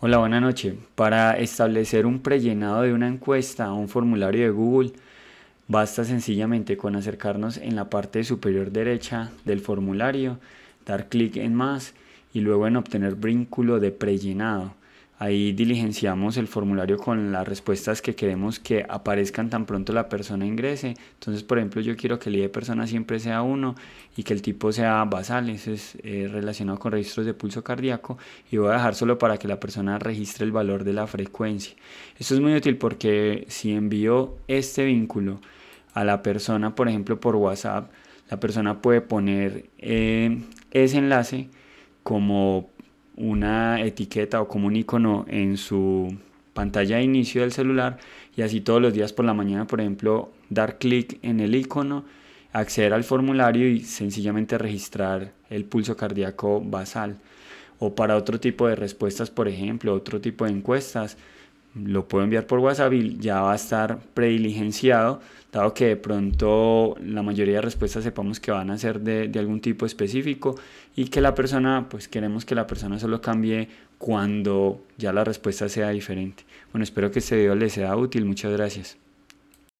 Hola, buenas noches. Para establecer un prellenado de una encuesta o un formulario de Google, basta sencillamente con acercarnos en la parte superior derecha del formulario, dar clic en más y luego en obtener vínculo de prellenado. Ahí diligenciamos el formulario con las respuestas que queremos que aparezcan tan pronto la persona ingrese. Entonces, por ejemplo, yo quiero que el ID de persona siempre sea 1 y que el tipo sea basal, eso es eh, relacionado con registros de pulso cardíaco y voy a dejar solo para que la persona registre el valor de la frecuencia. Esto es muy útil porque si envío este vínculo a la persona, por ejemplo, por WhatsApp, la persona puede poner eh, ese enlace como una etiqueta o como un icono en su pantalla de inicio del celular y así todos los días por la mañana, por ejemplo, dar clic en el icono, acceder al formulario y sencillamente registrar el pulso cardíaco basal. O para otro tipo de respuestas, por ejemplo, otro tipo de encuestas, lo puedo enviar por WhatsApp y ya va a estar prediligenciado, dado que de pronto la mayoría de respuestas sepamos que van a ser de, de algún tipo específico y que la persona, pues queremos que la persona solo cambie cuando ya la respuesta sea diferente. Bueno, espero que este video les sea útil. Muchas gracias.